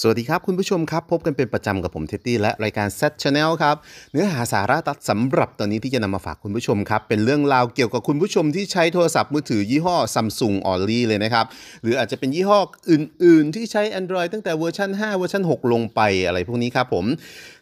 สวัสดีครับคุณผู้ชมครับ พบกันเป็นประจำกับผมเท็ดดี้และรายการ Z Channel ครับ เนื้อหาสาระตัดสำหรับตอนนี้ที่จะนำมาฝากคุณผู้ชมครับ เป็นเรื่องราวเกี่ยวกับคุณผู้ชมที่ใช้โทรศัพท์ มือถือยี่ห้อัมซุงออลลี่เลยนะครับ หรืออาจจะเป็นยี่ห้ออื่นๆ ที่ใช้ Android ตั้งแต่เวอร์ชัน5เวอร์ชัน6 ลงไปอะไรพวกนี้ครับผม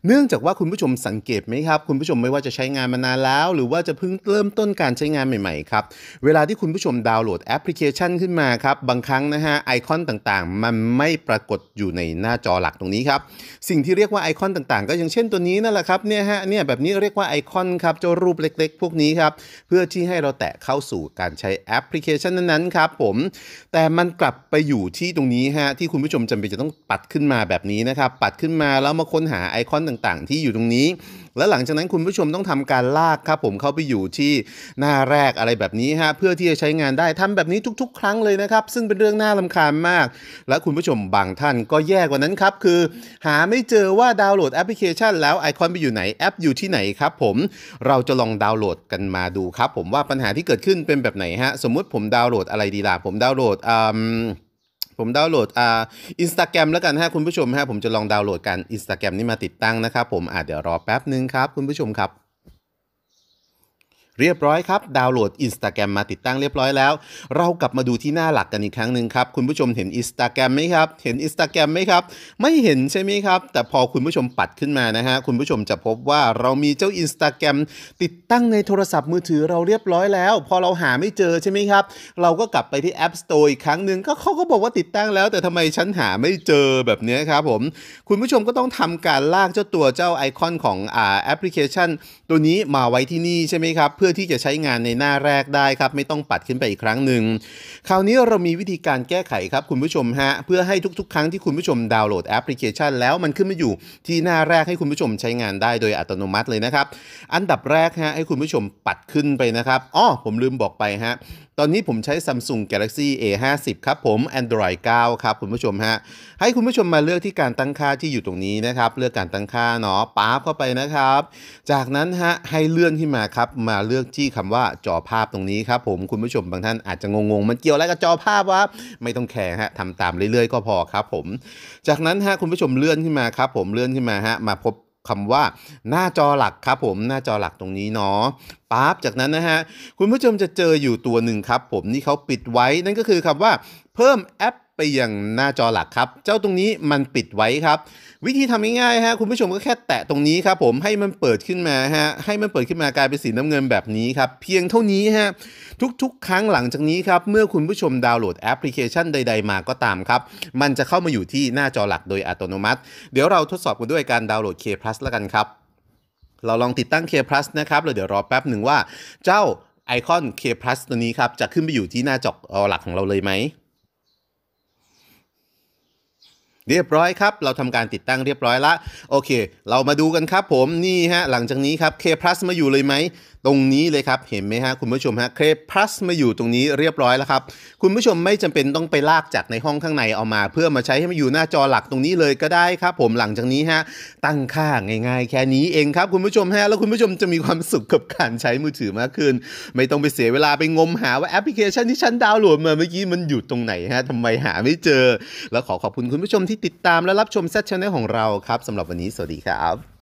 เนื่องจากว่าคุณผู้ชมสังเกตไหมครับคุณผู้ชมไม่ว่าจะใช้งานมานานแล้ว หรือว่าจะเพิ่งเริ่มต้นการใช้งานใหม่ๆครับเวลาที่คุณผู้ชมดาวน์โหลดแอปพลิเคชันขึ้นมาครับบางครั้งนะฮะไอคอนต่างๆ มันไม่ปรากฏอยู่ในหน้าจอหลักตรงนี้ครับ สิ่งที่เรียกว่าไอคอนต่างๆ ก็อย่างเช่นตัวนี้นั่นแหละครับเนี่ยฮะเนี่ย แบบนี้เรียกว่าไอคอนครับเจ้ารูปเล็กๆ พวกนี้ครับ เพื่อที่ให้เราแตะเข้าสู่การใช้แอปพลิเคชันนั้นๆครับผมแต่มันกลับไปอยู่ที่ตรงนี้ฮะที่คุณผู้ชมจำเป็นจะต้องปัดขึ้นมาแบบนี้นะครับ ปัดขึ้นมาแล้วมาค้นหาไอคอนต่างๆ ที่อยู่ตรงนี้ แล้วหลังจากนั้นคุณผู้ชมต้องทำการลากครับผมเข้าไปอยู่ที่หน้าแรกอะไรแบบนี้ฮะเพื่อที่จะใช้งานได้ทำแบบนี้ทุก ๆ ครั้งเลยนะครับซึ่งเป็นเรื่องน่าลาคาญมาก และคุณผู้ชมบางท่านก็แยกกว่านั้นครับ คือหาไม่เจอว่าดาวน์โหลดแอปพลิเคชันแล้วไอคอนไปอยู่ไหนแอปอยู่ที่ไหนครับผมเราจะลองดาวน์โหลดกันมาดูครับ ผมว่าปัญหาที่เกิดขึ้นเป็นแบบไหนฮะ สมมุติผมดาวน์โหลดอะไรดีล่ะ ผมดาวน์โหลดอ่าผมดาวน์โหลดอ่าอินสตาแกรมแล้วกันฮะคุณผู้ชมฮะผมจะลองดาวน์โหลดการอินสตาแกรมนี่มาติดตั้งนะครับผมอ่าเดี๋ยวรอแป๊บนึงครับ คุณผู้ชมครับเรียบร้อยครับดาวน์โหลด Instagram มาติดตั้งเรียบร้อยแล้ว เรากลับมาดูที่หน้าหลักกันอีกครั้งหนึ่งครับ คุณผู้ชมเห็น Instagram ไหมครับ เห็น Instagram ไหมครับไม่เห็นใช่ไหมครับแต่พอคุณผู้ชมปัดขึ้นมานะฮะคุณผู้ชมจะพบว่าเรามีเจ้า Instagram ติดตั้งในโทรศัพท์มือถือเราเรียบร้อยแล้ว พอเราหาไม่เจอใช่ไหมครับเราก็กลับไปที่ App Store อีกครั้งหนึ่งก็เขาก็บอกว่าติดตั้งแล้ว แต่ทำไมฉัน หาไม่เจอแบบนี้ครับผมคุณผู้ชมก็ต้องทำการลากเจ้าตัวเจ้าไอคอนของอ่าแอปพลิเคชัน ตัวนี้มาไว้ที่นี่ใช่ไหมครับเพื่อื่อที่จะใช้งานในหน้าแรกได้ครับ ไม่ต้องปัดขึ้นไปอีกครั้งหนึ่ง คราวนี้เรามีวิธีการแก้ไขครับ คุณผู้ชมฮะเพื่อให้ทุกๆ ครั้งที่คุณผู้ชมดาวน์โหลดแอปพลิเคชัน แล้ว มันขึ้นมาอยู่ที่หน้าแรกให้คุณผู้ชมใช้งานได้โดยอัตโนมัติเลยนะครับอันดับแรกฮะให้คุณผู้ชมปัดขึ้นไปนะครับอ๋อผมลืมบอกไปฮะตอนนี้ผมใช้ Samsung Galaxy A50 ครับผม Android 9ครับคุณผู้ชมฮะให้คุณผู้ชมมาเลือกที่การตั้งค่าที่อยู่ตรงนี้นะครับเลือกการตั้งค่าเนาะป๊าบเข้าไปนะครับจากนั้นฮะให้เลื่อนขึ้นมาครับมาเลือกที่คำว่าจอภาพตรงนี้ครับผมคุณผู้ชมบางท่านอาจจะงงๆมันเกี่ยวอะไรกับจอภาพวะไม่ต้องแคร์ฮะทำตามเรื่อย ๆ ก็พอครับผม จากนั้นฮะคุณผู้ชมเลื่อนขึ้นมาครับผมเลื่อนขึ้นมาฮะมาพบคำว่าหน้าจอหลักครับผม หน้าจอหลักตรงนี้เนาะปั๊บจากนั้นนะฮะ คุณผู้ชมจะเจออยู่ตัวหนึ่งครับ ผมนี่เขาปิดไว้นั่นก็คือคำว่า เพิ่มแอปไปยังหน้าจอหลักครับ เจ้าตรงนี้มันปิดไว้ครับ วิธีทำง่ายๆฮะคุณผู้ชมก็แค่แตะตรงนี้ครับผมให้มันเปิดขึ้นมาฮะให้มันเปิดขึ้นมากลายเป็นสีน้ำเงินแบบนี้ครับเพียงเท่านี้ฮะทุก ๆ ครั้งหลังจากนี้ครับเมื่อคุณผู้ชมดาวน์โหลดแอปพลิเคชันใดๆมาก็ตามครับมันจะเข้ามาอยู่ที่หน้าจอหลักโดยอัตโนมัติ เดี๋ยวเราทดสอบกันด้วยการดาวน์โหลด K Plus แล้วกันครับเราลองติดตั้ง K Plus นะครับแล้วเดี๋ยวรอแป๊บหนึ่งว่า เจ้าไอคอน K Plus ตัวนี้ครับจะขึ้นไปอยู่ที่หน้าจอหลักของเราเลยไหมเรียบร้อยครับ เราทำการติดตั้งเรียบร้อยละโอเค เรามาดูกันครับผม นี่ฮะ หลังจากนี้ครับ K+ มาอยู่เลยไหมตรงนี้เลยครับ เห็นไหมฮะคุณผู้ชมฮะ เครปพลัสมาอยู่ตรงนี้เรียบร้อยแล้วครับ คุณผู้ชมไม่จำเป็นต้องไปลากจากในห้องข้างในเอามา เพื่อมาใช้ให้มันอยู่หน้าจอหลักตรงนี้เลยก็ได้ครับ ผมหลังจากนี้ฮะตั้งค่าง่าย ๆ แค่นี้เองครับ คุณผู้ชมฮะแล้วคุณผู้ชมจะมีความสุขกับการใช้มือถือมากขึ้น ไม่ต้องไปเสียเวลาไปงมหาว่าแอปพลิเคชันที่ฉันดาวน์โหลดมาเมื่อกี้มันอยู่ตรงไหนฮะทำไมหาไม่เจอ แล้วขอขอบคุณคุณผู้ชมที่ติดตามและรับชมแซชแนลของเราครับสำหรับวันนี้สวัสดีครับ